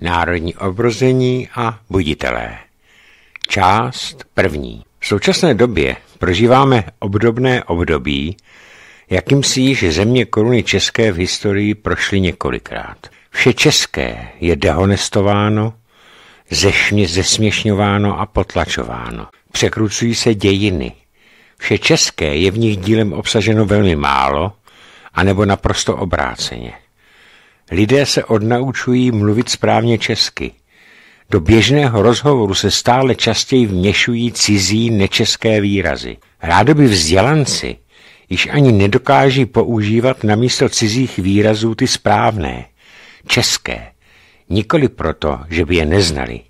Národní obrození a buditelé. Část první. V současné době prožíváme obdobné období, jakým si již země koruny české v historii prošly několikrát. Vše české je dehonestováno, zešmě, zesměšňováno a potlačováno. Překrucují se dějiny. Vše české je v nich dílem obsaženo velmi málo, anebo naprosto obráceně. Lidé se odnaučují mluvit správně česky. Do běžného rozhovoru se stále častěji vměšují cizí nečeské výrazy. by vzdělanci již ani nedokáží používat na místo cizích výrazů ty správné, české. Nikoli proto, že by je neznali,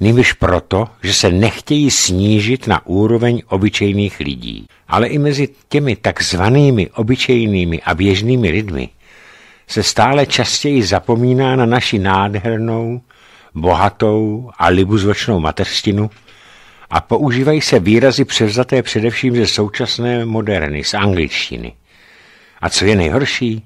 nýbrž proto, že se nechtějí snížit na úroveň obyčejných lidí. Ale i mezi těmi takzvanými obyčejnými a běžnými lidmi se stále častěji zapomíná na naši nádhernou, bohatou a libuzvočnou mateřštinu a používají se výrazy převzaté především ze současné moderny, z angličtiny. A co je nejhorší,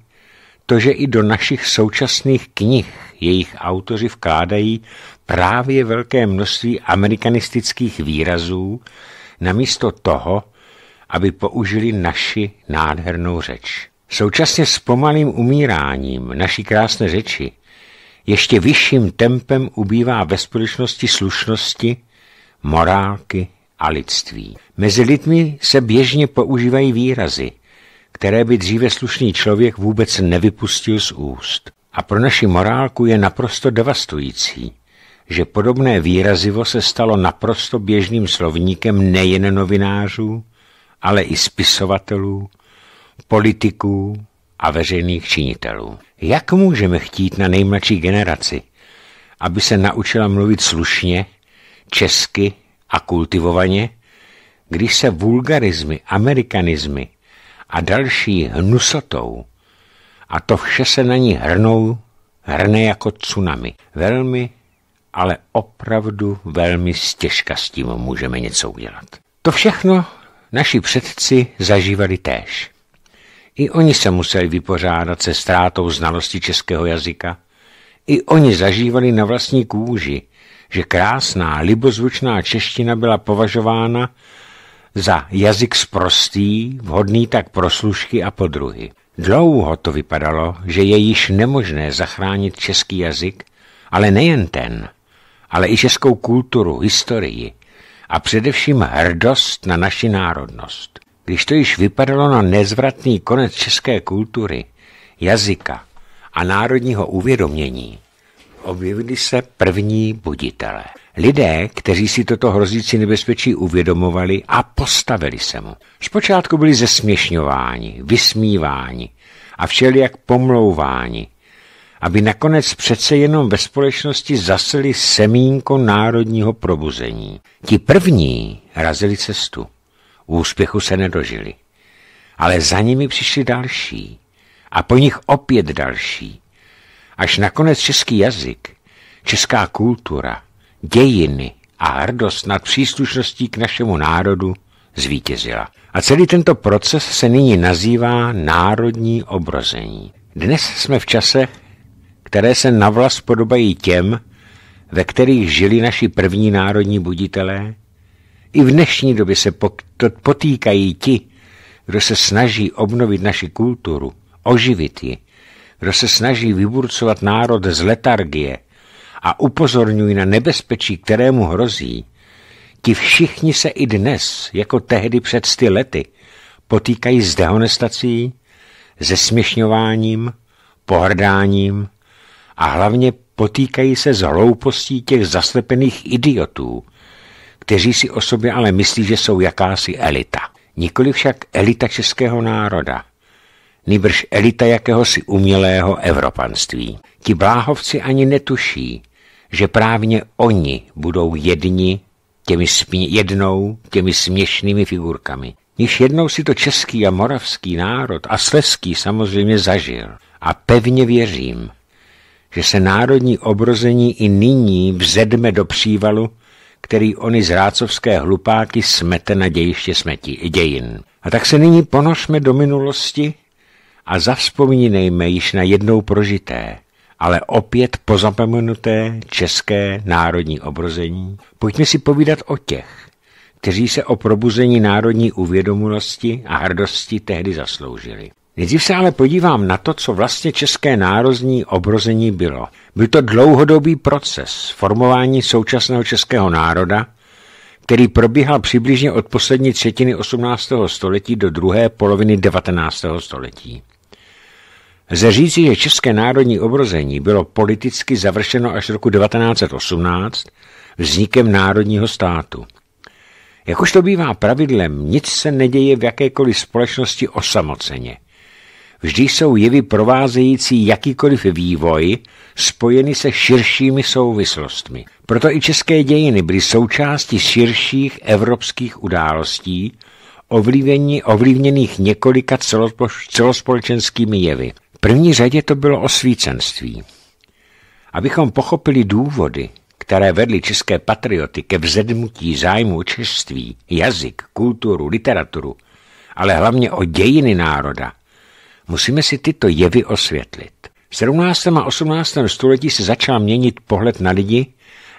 to, že i do našich současných knih jejich autoři vkládají právě velké množství amerikanistických výrazů, namísto toho, aby použili naši nádhernou řeč. Současně s pomalým umíráním naší krásné řeči ještě vyšším tempem ubývá ve společnosti slušnosti, morálky a lidství. Mezi lidmi se běžně používají výrazy, které by dříve slušný člověk vůbec nevypustil z úst. A pro naši morálku je naprosto devastující, že podobné výrazivo se stalo naprosto běžným slovníkem nejen novinářů, ale i spisovatelů, politiků a veřejných činitelů. Jak můžeme chtít na nejmladší generaci, aby se naučila mluvit slušně, česky a kultivovaně, když se vulgarizmy, amerikanizmy a další hnusotou a to vše se na ní hrnou, hrne jako tsunami. Velmi, ale opravdu velmi stěžka s tím můžeme něco udělat. To všechno naši předci zažívali též. I oni se museli vypořádat se ztrátou znalosti českého jazyka. I oni zažívali na vlastní kůži, že krásná, libozvučná čeština byla považována za jazyk sprostý, vhodný tak pro služky a podruhy. Dlouho to vypadalo, že je již nemožné zachránit český jazyk, ale nejen ten, ale i českou kulturu, historii a především hrdost na naši národnost. Když to již vypadalo na nezvratný konec české kultury, jazyka a národního uvědomění, objevili se první buditele. Lidé, kteří si toto hrozící nebezpečí uvědomovali a postavili se mu. Zpočátku byli zesměšňováni, vysmíváni a všelijak pomlouváni, aby nakonec přece jenom ve společnosti zaseli semínko národního probuzení. Ti první razili cestu. Úspěchu se nedožili. Ale za nimi přišli další a po nich opět další. Až nakonec český jazyk, česká kultura, dějiny a hrdost nad příslušností k našemu národu zvítězila. A celý tento proces se nyní nazývá národní obrození. Dnes jsme v čase, které se navlas podobají těm, ve kterých žili naši první národní buditelé, i v dnešní době se potýkají ti, kdo se snaží obnovit naši kulturu, oživit ji, kdo se snaží vyburcovat národ z letargie a upozorňují na nebezpečí, kterému hrozí, ti všichni se i dnes, jako tehdy před sty lety, potýkají s dehonestací, zesměšňováním, pohrdáním a hlavně potýkají se s hloupostí těch zaslepených idiotů, kteří si o sobě ale myslí, že jsou jakási elita. Nikoli však elita českého národa, nýbrž elita jakéhosi umělého evropanství. Ti bláhovci ani netuší, že právě oni budou jedni těmi smě- jednou těmi směšnými figurkami. Již jednou si to český a moravský národ a sleský samozřejmě zažil a pevně věřím, že se národní obrození i nyní vzedme do přívalu který oni zrácovské hlupáky smete na dějiště smetí, dějin. A tak se nyní ponožme do minulosti a zavzpomínejme již na jednou prožité, ale opět pozapomenuté české národní obrození. Pojďme si povídat o těch, kteří se o probuzení národní uvědomulosti a hrdosti tehdy zasloužili. Nejdřív se ale podívám na to, co vlastně české národní obrození bylo. Byl to dlouhodobý proces formování současného českého národa, který probíhal přibližně od poslední třetiny 18. století do druhé poloviny 19. století. Lze říci, že české národní obrození bylo politicky završeno až roku 1918 vznikem národního státu. Jak už to bývá pravidlem, nic se neděje v jakékoliv společnosti osamoceně – Vždy jsou jevy provázející jakýkoliv vývoj spojeny se širšími souvislostmi. Proto i české dějiny byly součástí širších evropských událostí, ovlivněných několika celospolečenskými jevy. V první řadě to bylo osvícenství. Abychom pochopili důvody, které vedly české patrioty ke vzedmutí zájmu o jazyk, kulturu, literaturu, ale hlavně o dějiny národa, Musíme si tyto jevy osvětlit. V 17. a 18. století se začal měnit pohled na lidi,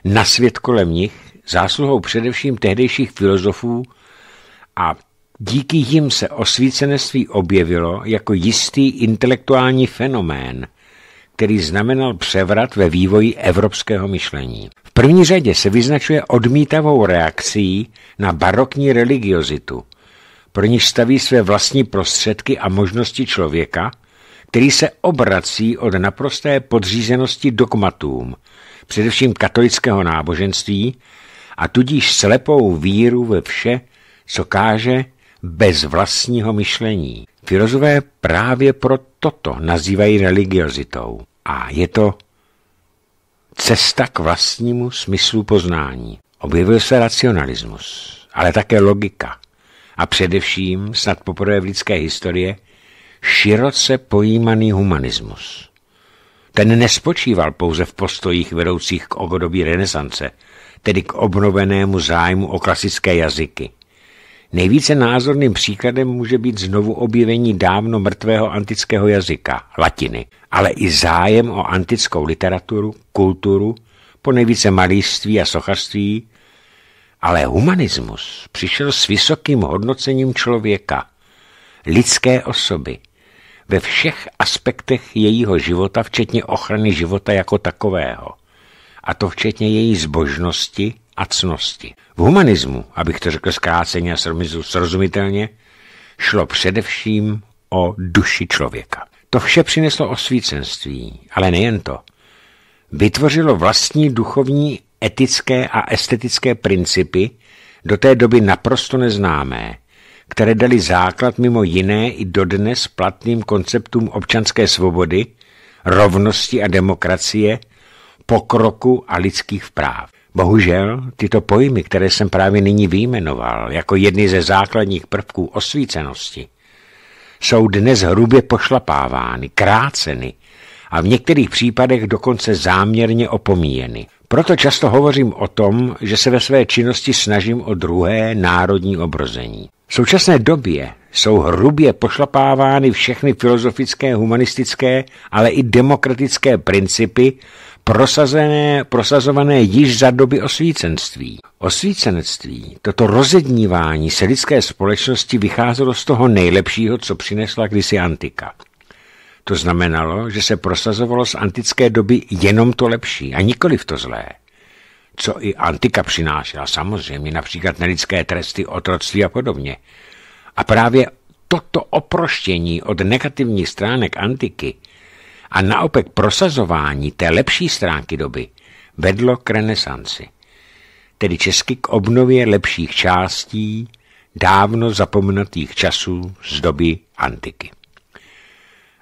na svět kolem nich, zásluhou především tehdejších filozofů a díky jim se osvícenství objevilo jako jistý intelektuální fenomén, který znamenal převrat ve vývoji evropského myšlení. V první řadě se vyznačuje odmítavou reakcí na barokní religiozitu – pro níž staví své vlastní prostředky a možnosti člověka, který se obrací od naprosté podřízenosti dogmatům, především katolického náboženství, a tudíž slepou víru ve vše, co káže bez vlastního myšlení. Filozové právě pro toto nazývají religiozitou. A je to cesta k vlastnímu smyslu poznání. Objevil se racionalismus, ale také logika, a především, snad poprvé v lidské historii, široce pojímaný humanismus. Ten nespočíval pouze v postojích vedoucích k období renesance, tedy k obnovenému zájmu o klasické jazyky. Nejvíce názorným příkladem může být znovu objevení dávno mrtvého antického jazyka, latiny, ale i zájem o antickou literaturu, kulturu, po nejvíce malíství a sochařství, ale humanismus přišel s vysokým hodnocením člověka, lidské osoby, ve všech aspektech jejího života, včetně ochrany života jako takového. A to včetně její zbožnosti a cnosti. V humanismu, abych to řekl zkráceně a srozumitelně, šlo především o duši člověka. To vše přineslo osvícenství, ale nejen to. Vytvořilo vlastní duchovní etické a estetické principy, do té doby naprosto neznámé, které dali základ mimo jiné i dodnes platným konceptům občanské svobody, rovnosti a demokracie, pokroku a lidských práv. Bohužel tyto pojmy, které jsem právě nyní vyjmenoval jako jedny ze základních prvků osvícenosti, jsou dnes hrubě pošlapávány, kráceny a v některých případech dokonce záměrně opomíjeny. Proto často hovořím o tom, že se ve své činnosti snažím o druhé národní obrození. V současné době jsou hrubě pošlapávány všechny filozofické, humanistické, ale i demokratické principy prosazené, prosazované již za doby osvícenství. Osvícenství, toto rozednívání se lidské společnosti vycházelo z toho nejlepšího, co přinesla kdysi antika. To znamenalo, že se prosazovalo z antické doby jenom to lepší a nikoli v to zlé. Co i antika přinášela, samozřejmě, například nelidské tresty, otroctví a podobně. A právě toto oproštění od negativních stránek antiky a naopak prosazování té lepší stránky doby vedlo k renesanci, tedy česky k obnově lepších částí dávno zapomenutých časů z doby antiky.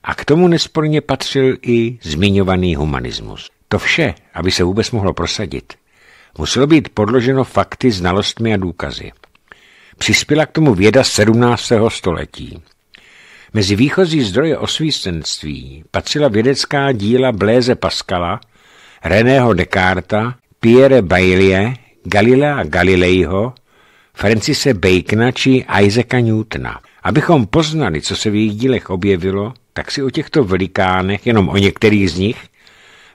A k tomu nesporně patřil i zmiňovaný humanismus. To vše, aby se vůbec mohlo prosadit, muselo být podloženo fakty, znalostmi a důkazy. Přispěla k tomu věda 17. století. Mezi výchozí zdroje osvícenství patřila vědecká díla Bléze Pascala, Reného Descarta, Pierre Baillie, Galilea Galileiho, Francise Bacona či Isaaca Newtona. Abychom poznali, co se v jejich dílech objevilo, tak si o těchto velikánech, jenom o některých z nich,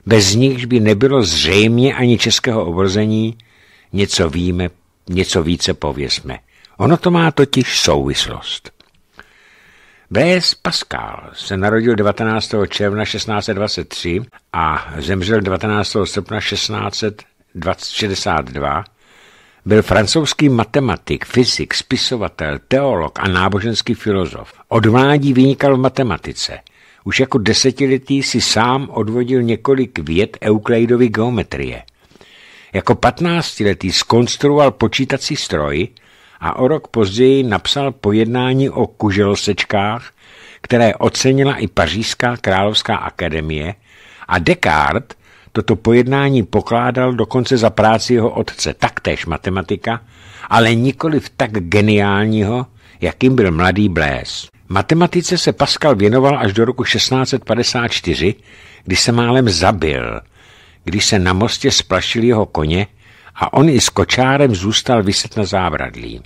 bez nichž by nebylo zřejmě ani českého obrození, něco víme, něco více pověsme. Ono to má totiž souvislost. B.S. Pascal se narodil 19. června 1623 a zemřel 19. srpna 1662 byl francouzský matematik, fyzik, spisovatel, teolog a náboženský filozof. Od mládí vynikal v matematice. Už jako desetiletý si sám odvodil několik věd Eukleidovy geometrie. Jako patnáctiletý skonstruoval počítací stroj a o rok později napsal pojednání o kuželosečkách, které ocenila i pařížská královská akademie a Descartes toto pojednání pokládal dokonce za práci jeho otce, taktéž matematika, ale nikoli v tak geniálního, jakým byl mladý Blaise. Matematice se Pascal věnoval až do roku 1654, kdy se málem zabil, když se na mostě splašil jeho koně a on i s kočárem zůstal vyset na zábradlí.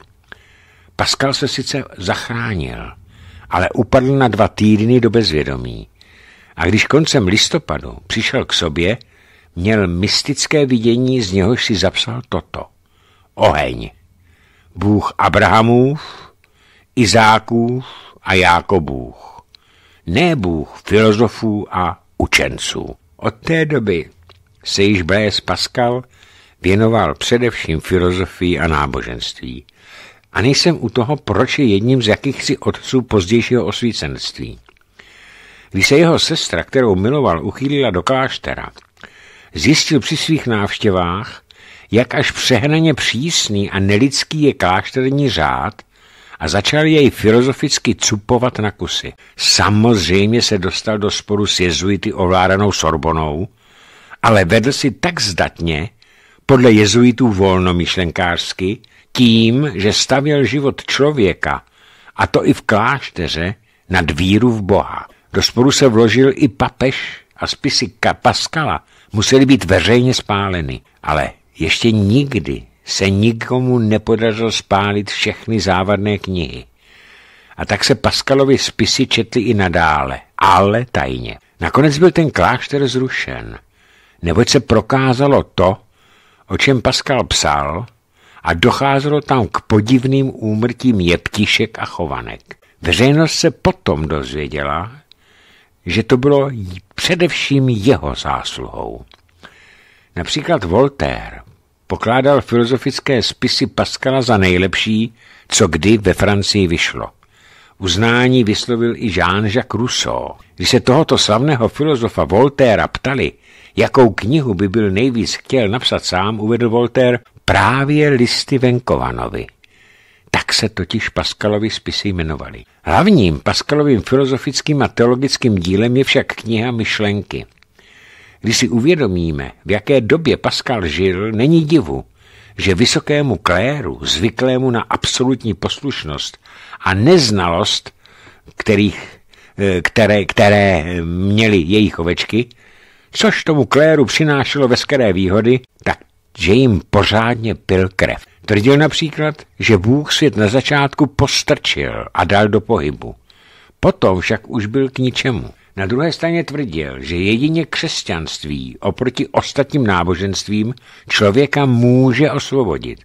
Pascal se sice zachránil, ale upadl na dva týdny do bezvědomí. A když koncem listopadu přišel k sobě, Měl mystické vidění, z něhož si zapsal toto. Oheň. Bůh Abrahamův, Izákův a Jákobův. Ne Bůh filozofů a učenců. Od té doby se již Blaise Pascal věnoval především filozofii a náboženství. A nejsem u toho, proč je jedním z jakýchsi otců pozdějšího osvícenství. Když se jeho sestra, kterou miloval, uchýlila do kláštera, zjistil při svých návštěvách, jak až přehnaně přísný a nelidský je klášterní řád a začal jej filozoficky cupovat na kusy. Samozřejmě se dostal do sporu s jezuity ovládanou Sorbonou, ale vedl si tak zdatně, podle jezuitů volnomyšlenkářsky, tím, že stavěl život člověka, a to i v klášteře, nad víru v Boha. Do sporu se vložil i papež a spisy Paskala, Museli být veřejně spáleny, ale ještě nikdy se nikomu nepodařilo spálit všechny závadné knihy. A tak se Paskalovi spisy četli i nadále, ale tajně. Nakonec byl ten klášter zrušen, neboť se prokázalo to, o čem Paskal psal, a docházelo tam k podivným úmrtím jeptišek a chovanek. Veřejnost se potom dozvěděla, že to bylo především jeho zásluhou. Například Voltaire pokládal filozofické spisy Pascala za nejlepší, co kdy ve Francii vyšlo. Uznání vyslovil i Jean-Jacques Rousseau. Když se tohoto slavného filozofa Voltaira ptali, jakou knihu by byl nejvíc chtěl napsat sám, uvedl Voltaire právě listy Venkovanovi. Tak se totiž Paskalovi spisy jmenovaly. Hlavním Paskalovým filozofickým a teologickým dílem je však kniha Myšlenky. Když si uvědomíme, v jaké době Pascal žil, není divu, že vysokému kléru, zvyklému na absolutní poslušnost a neznalost, kterých, eh, které, které měly jejich ovečky, což tomu kléru přinášelo veškeré výhody, tak že jim pořádně pil krev. Tvrdil například, že Bůh svět na začátku postrčil a dal do pohybu. Potom však už byl k ničemu. Na druhé straně tvrdil, že jedině křesťanství oproti ostatním náboženstvím člověka může osvobodit.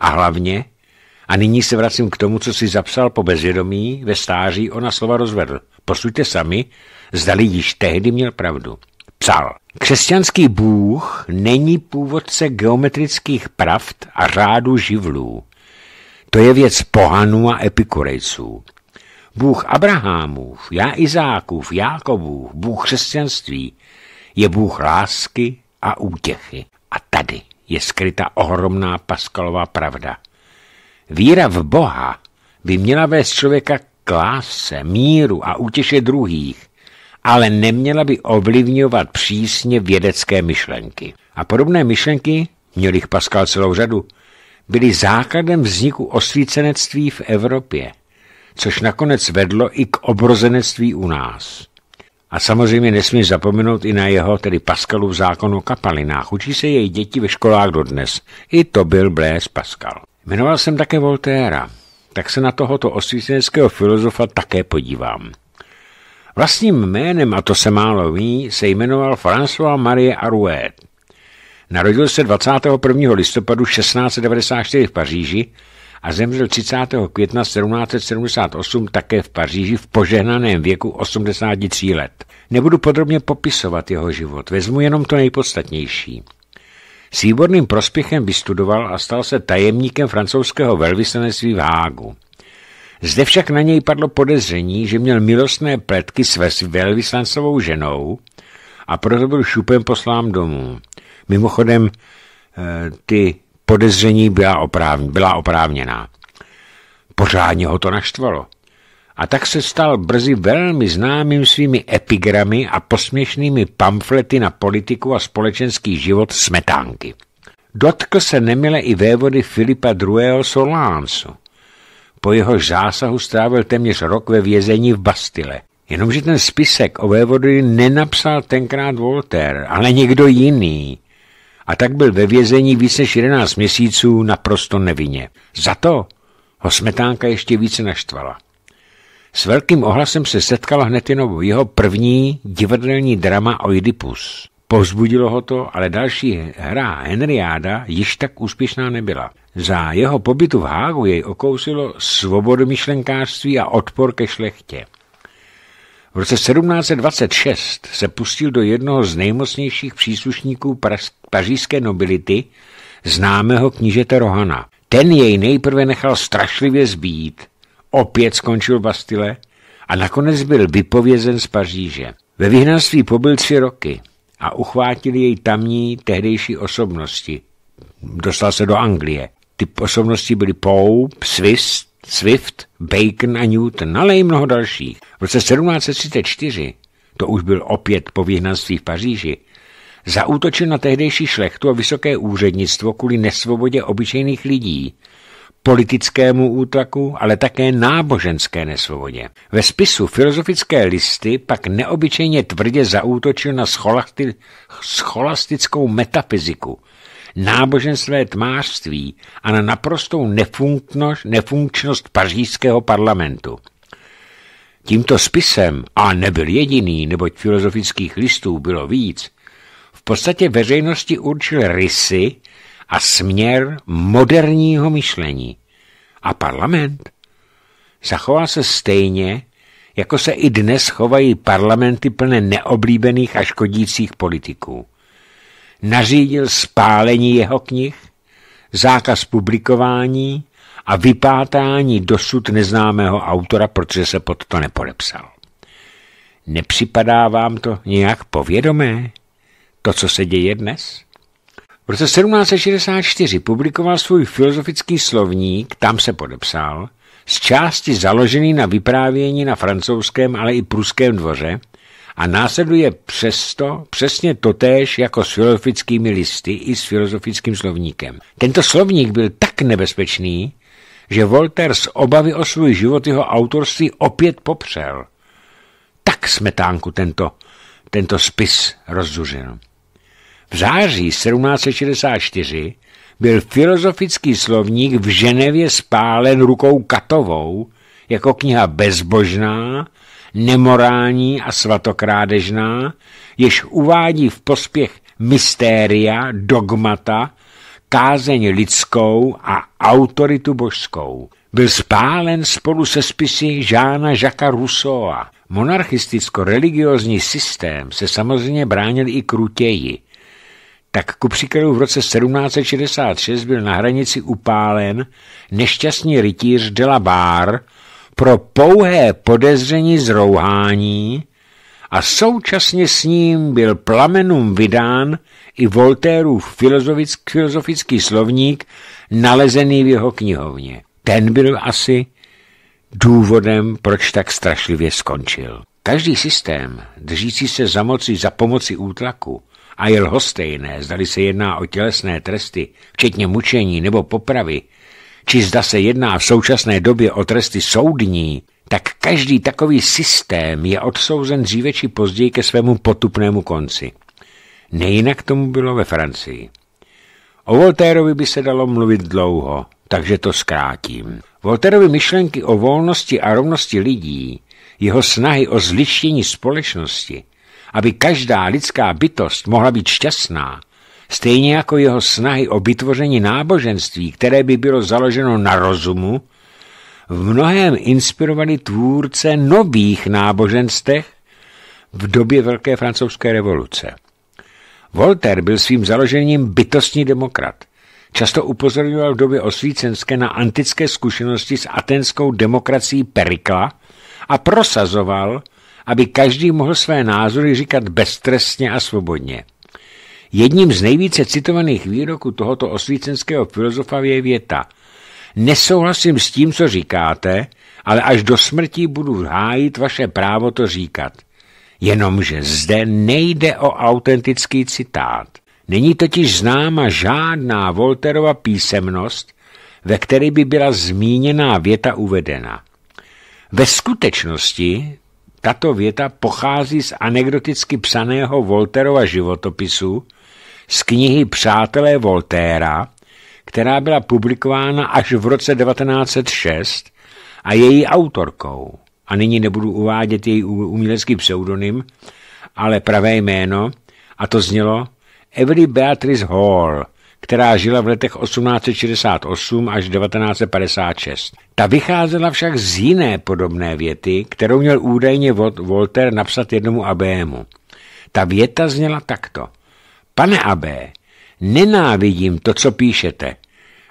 A hlavně, a nyní se vracím k tomu, co si zapsal po bezvědomí, ve stáří ona slova rozvedl. Posuďte sami, zdali již tehdy měl pravdu psal. Křesťanský Bůh není původce geometrických pravd a řádu živlů. To je věc pohanů a epikurejců. Bůh Abrahamův, já Izákův, Jákobův, Bůh křesťanství je Bůh lásky a útěchy. A tady je skryta ohromná Paskalová pravda. Víra v Boha by měla vést člověka k lásce, míru a útěše druhých, ale neměla by ovlivňovat přísně vědecké myšlenky. A podobné myšlenky, měl jich Pascal celou řadu, byly základem vzniku osvícenectví v Evropě, což nakonec vedlo i k obrozenectví u nás. A samozřejmě nesmí zapomenout i na jeho, tedy Pascalův zákon o kapalinách. Učí se její děti ve školách dodnes. I to byl Blaise Pascal. Jmenoval jsem také Voltéra, tak se na tohoto osvíceneckého filozofa také podívám. Vlastním jménem, a to se málo ví, se jmenoval François Marie Arouet. Narodil se 21. listopadu 1694 v Paříži a zemřel 30. května 1778 také v Paříži v požehnaném věku 83 let. Nebudu podrobně popisovat jeho život, vezmu jenom to nejpodstatnější. S výborným prospěchem vystudoval a stal se tajemníkem francouzského velvyslanectví v Hágu. Zde však na něj padlo podezření, že měl milostné pletky s velvyslancovou ženou a proto byl šupem poslán domů. Mimochodem, eh, ty podezření byla, opráv, byla oprávněná. Pořádně ho to naštvalo. A tak se stal brzy velmi známým svými epigramy a posměšnými pamflety na politiku a společenský život smetánky. Dotkl se nemile i vévody Filipa II. Solánsu po jeho zásahu strávil téměř rok ve vězení v Bastile. Jenomže ten spisek o vévody nenapsal tenkrát Voltaire, ale někdo jiný. A tak byl ve vězení více než 11 měsíců naprosto nevinně. Za to ho smetánka ještě více naštvala. S velkým ohlasem se setkala hned jenom jeho první divadelní drama Oidipus. Povzbudilo ho to, ale další hra Henriáda již tak úspěšná nebyla. Za jeho pobytu v Hágu jej okousilo myšlenkářství a odpor ke šlechtě. V roce 1726 se pustil do jednoho z nejmocnějších příslušníků pařížské nobility, známého knížete Rohana. Ten jej nejprve nechal strašlivě zbít, opět skončil Bastile a nakonec byl vypovězen z Paříže. Ve vyhnanství pobyl tři roky a uchvátili jej tamní tehdejší osobnosti. Dostal se do Anglie. Ty osobnosti byly Pope, Swift, Swift, Bacon a Newton, ale i mnoho dalších. V roce 1734, to už byl opět po vyhnanství v Paříži, zaútočil na tehdejší šlechtu a vysoké úřednictvo kvůli nesvobodě obyčejných lidí, politickému útlaku, ale také náboženské nesvobodě. Ve spisu Filozofické listy pak neobyčejně tvrdě zaútočil na scholastickou metafyziku, náboženské tmářství a na naprostou nefunkčnost pařížského parlamentu. Tímto spisem, a nebyl jediný, neboť filozofických listů bylo víc, v podstatě veřejnosti určil rysy a směr moderního myšlení. A parlament zachoval se stejně, jako se i dnes chovají parlamenty plné neoblíbených a škodících politiků nařídil spálení jeho knih, zákaz publikování a vypátání dosud neznámého autora, protože se pod to nepodepsal. Nepřipadá vám to nějak povědomé, to, co se děje dnes? V roce 1764 publikoval svůj filozofický slovník, tam se podepsal, z části založený na vyprávění na francouzském, ale i pruském dvoře, a následuje přesto přesně totéž jako s filozofickými listy i s filozofickým slovníkem. Tento slovník byl tak nebezpečný, že Voltaire z obavy o svůj život jeho autorství opět popřel. Tak smetánku tento, tento spis rozdužil. V září 1764 byl filozofický slovník v Ženevě spálen rukou katovou jako kniha bezbožná nemorální a svatokrádežná, jež uvádí v pospěch mystéria, dogmata, kázeň lidskou a autoritu božskou. Byl spálen spolu se spisy Žána Žaka Rousseaua. Monarchisticko-religiozní systém se samozřejmě bránil i krutěji. Tak ku příkladu v roce 1766 byl na hranici upálen nešťastný rytíř Delabár, pro pouhé podezření z rouhání a současně s ním byl plamenům vydán i Voltérův filozofický, filozofický slovník nalezený v jeho knihovně. Ten byl asi důvodem, proč tak strašlivě skončil. Každý systém, držící se za moci za pomoci útlaku, a jel hostejné, zdali se jedná o tělesné tresty, včetně mučení nebo popravy, či zda se jedná v současné době o tresty soudní, tak každý takový systém je odsouzen dříve či později ke svému potupnému konci. Nejinak tomu bylo ve Francii. O Voltérovi by se dalo mluvit dlouho, takže to zkrátím. Volterovi myšlenky o volnosti a rovnosti lidí, jeho snahy o zlištění společnosti, aby každá lidská bytost mohla být šťastná, stejně jako jeho snahy o vytvoření náboženství, které by bylo založeno na rozumu, v mnohem inspirovali tvůrce nových náboženstech v době Velké francouzské revoluce. Voltaire byl svým založením bytostní demokrat. Často upozorňoval v době osvícenské na antické zkušenosti s atenskou demokracií Perikla a prosazoval, aby každý mohl své názory říkat beztrestně a svobodně. Jedním z nejvíce citovaných výroků tohoto osvícenského filozofa je věta Nesouhlasím s tím, co říkáte, ale až do smrti budu hájit vaše právo to říkat. Jenomže zde nejde o autentický citát. Není totiž známa žádná Volterova písemnost, ve které by byla zmíněná věta uvedena. Ve skutečnosti tato věta pochází z anekdoticky psaného Volterova životopisu, z knihy Přátelé Voltéra, která byla publikována až v roce 1906 a její autorkou, a nyní nebudu uvádět její umělecký pseudonym, ale pravé jméno, a to znělo Every Beatrice Hall, která žila v letech 1868 až 1956. Ta vycházela však z jiné podobné věty, kterou měl údajně Volter napsat jednomu abému. Ta věta zněla takto – Pane Abé, nenávidím to, co píšete,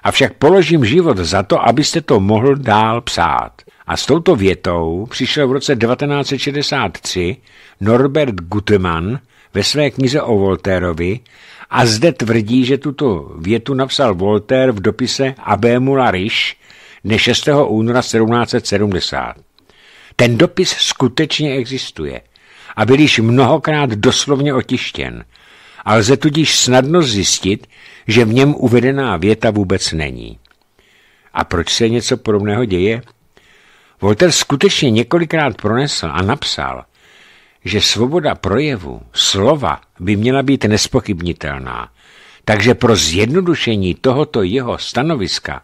avšak položím život za to, abyste to mohl dál psát. A s touto větou přišel v roce 1963 Norbert Gutemann ve své knize o Voltérovi a zde tvrdí, že tuto větu napsal Voltaire v dopise Abému Lariš dne 6. února 1770. Ten dopis skutečně existuje a byl již mnohokrát doslovně otištěn – a lze tudíž snadno zjistit, že v něm uvedená věta vůbec není. A proč se něco podobného děje? Voltaire skutečně několikrát pronesl a napsal, že svoboda projevu, slova by měla být nespochybnitelná, takže pro zjednodušení tohoto jeho stanoviska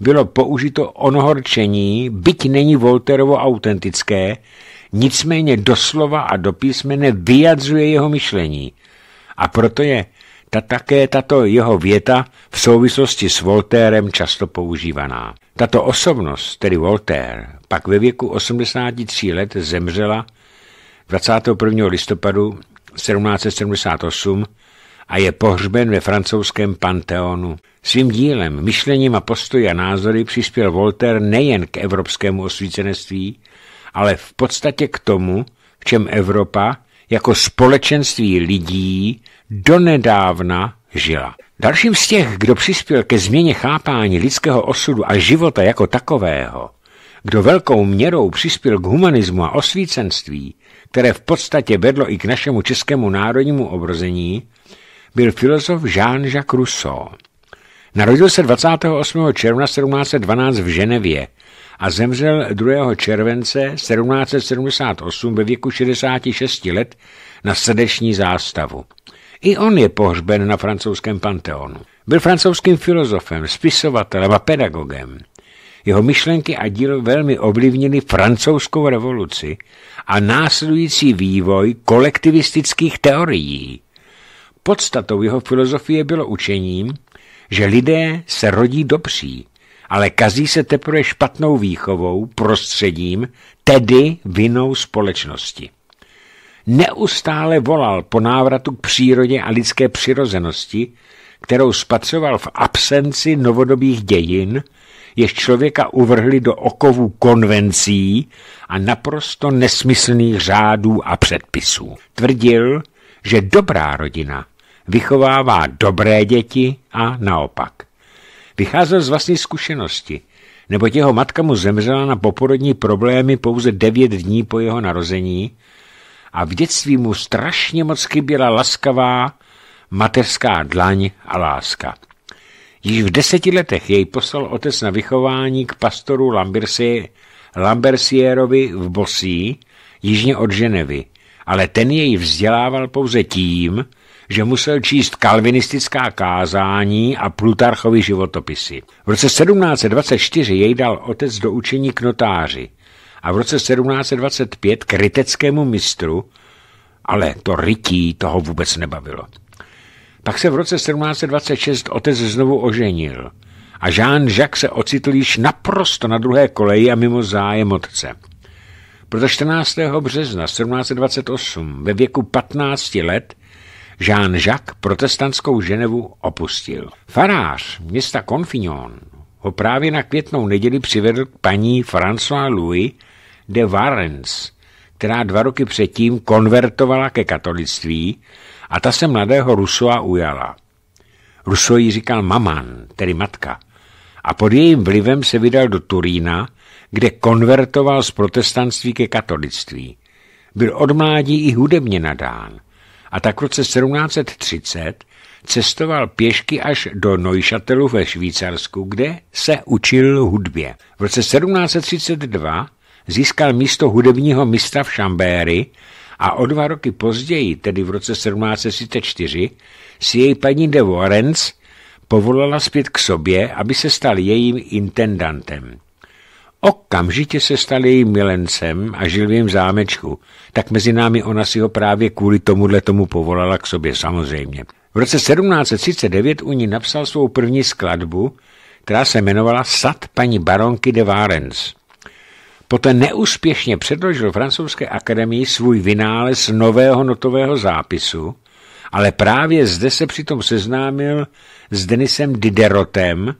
bylo použito onohorčení, byť není Volterovo autentické, nicméně doslova a do písmene vyjadřuje jeho myšlení – a proto je ta také tato jeho věta v souvislosti s Voltérem často používaná. Tato osobnost, tedy Voltaire, pak ve věku 83 let zemřela 21. listopadu 1778 a je pohřben ve francouzském Panteonu. Svým dílem, myšlením a postoji a názory přispěl Voltaire nejen k evropskému osvícenství, ale v podstatě k tomu, v čem Evropa jako společenství lidí donedávna žila. Dalším z těch, kdo přispěl ke změně chápání lidského osudu a života jako takového, kdo velkou měrou přispěl k humanismu a osvícenství, které v podstatě vedlo i k našemu českému národnímu obrození, byl filozof Jean-Jacques Rousseau. Narodil se 28. června 1712 v Ženevě a zemřel 2. července 1778 ve věku 66 let na srdeční zástavu. I on je pohřben na francouzském panteonu. Byl francouzským filozofem, spisovatelem a pedagogem. Jeho myšlenky a dílo velmi ovlivnily francouzskou revoluci a následující vývoj kolektivistických teorií. Podstatou jeho filozofie bylo učením, že lidé se rodí dobří ale kazí se teprve špatnou výchovou, prostředím, tedy vinou společnosti. Neustále volal po návratu k přírodě a lidské přirozenosti, kterou spatřoval v absenci novodobých dějin, jež člověka uvrhli do okovů konvencí a naprosto nesmyslných řádů a předpisů. Tvrdil, že dobrá rodina vychovává dobré děti a naopak. Vycházel z vlastní zkušenosti, nebo jeho matka mu zemřela na poporodní problémy pouze devět dní po jeho narození a v dětství mu strašně moc chyběla laskavá mateřská dlaň a láska. Již v deseti letech jej poslal otec na vychování k pastoru Lambersi, Lambersierovi v Bosí, jižně od Ženevy, ale ten jej vzdělával pouze tím, že musel číst kalvinistická kázání a Plutarchovy životopisy. V roce 1724 jej dal otec do učení k notáři a v roce 1725 k ryteckému mistru, ale to rytí toho vůbec nebavilo. Pak se v roce 1726 otec znovu oženil a Jean-Jacques se ocitl již naprosto na druhé koleji a mimo zájem otce. Proto 14. března 1728 ve věku 15 let Jean-Jacques protestantskou Ženevu opustil. Farář města Confignon ho právě na květnou neděli přivedl k paní François Louis de Varens, která dva roky předtím konvertovala ke katolictví a ta se mladého Rusoa ujala. Ruso jí říkal maman, tedy matka, a pod jejím vlivem se vydal do Turína, kde konvertoval z protestantství ke katolictví. Byl od mládí i hudebně nadán – a tak v roce 1730 cestoval pěšky až do Neuchatelu ve Švýcarsku, kde se učil hudbě. V roce 1732 získal místo hudebního mistra v Šambéry a o dva roky později, tedy v roce 1734, si jej paní de Warrens povolala zpět k sobě, aby se stal jejím intendantem. Okamžitě se stal jejím milencem a žil v jejím zámečku. Tak mezi námi ona si ho právě kvůli tomuhle tomu povolala k sobě, samozřejmě. V roce 1739 u ní napsal svou první skladbu, která se jmenovala Sad paní baronky de Varens. Poté neúspěšně předložil francouzské akademii svůj vynález nového notového zápisu, ale právě zde se přitom seznámil s Denisem Diderotem,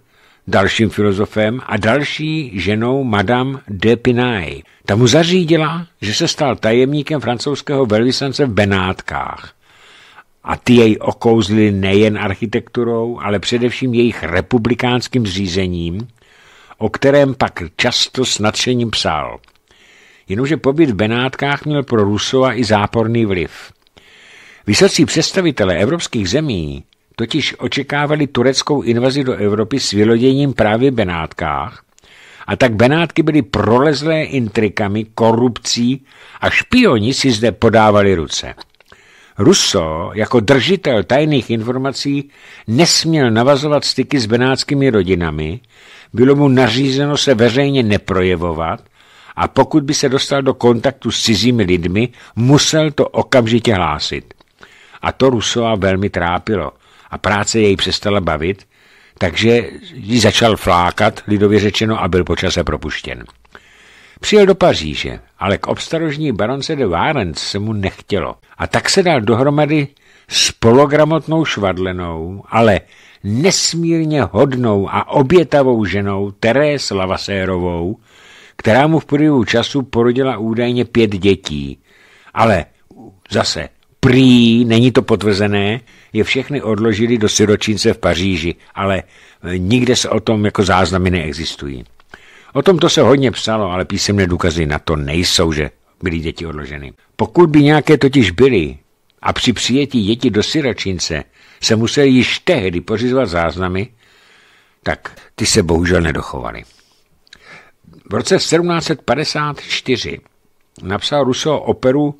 dalším filozofem a další ženou Madame de Pinay. Ta mu zařídila, že se stal tajemníkem francouzského velvyslance v Benátkách. A ty jej okouzlili nejen architekturou, ale především jejich republikánským zřízením, o kterém pak často s nadšením psal. Jenomže pobyt v Benátkách měl pro Rusova i záporný vliv. Vysocí představitelé evropských zemí totiž očekávali tureckou invazi do Evropy s vyloděním právě Benátkách, a tak Benátky byly prolezlé intrikami, korupcí a špioni si zde podávali ruce. Russo jako držitel tajných informací nesměl navazovat styky s benátskými rodinami, bylo mu nařízeno se veřejně neprojevovat a pokud by se dostal do kontaktu s cizími lidmi, musel to okamžitě hlásit. A to Rusova velmi trápilo a práce jej přestala bavit, takže ji začal flákat, lidově řečeno, a byl počase propuštěn. Přijel do Paříže, ale k obstarožní baronce de Várenc se mu nechtělo a tak se dal dohromady s pologramotnou švadlenou, ale nesmírně hodnou a obětavou ženou Terés Lavasérovou, která mu v průběhu času porodila údajně pět dětí. Ale zase prý, není to potvrzené, je všechny odložili do siročince v Paříži, ale eh, nikde se o tom jako záznamy neexistují. O tomto se hodně psalo, ale písemné důkazy na to nejsou, že byly děti odloženy. Pokud by nějaké totiž byly a při přijetí děti do siročince se museli již tehdy pořizovat záznamy, tak ty se bohužel nedochovaly. V roce 1754 napsal Rousseau operu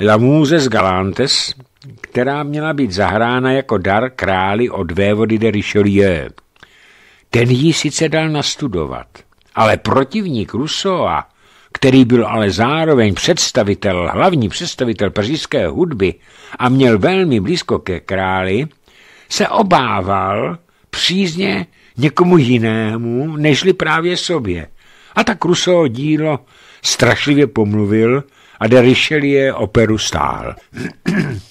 La Muse z Galantes, která měla být zahrána jako dar králi od vévody de Richelieu. Ten ji sice dal nastudovat, ale protivník Rousseau, který byl ale zároveň představitel, hlavní představitel pařížské hudby a měl velmi blízko ke králi, se obával přízně někomu jinému, nežli právě sobě. A tak Rousseau dílo strašlivě pomluvil a de Richelieu operu stál.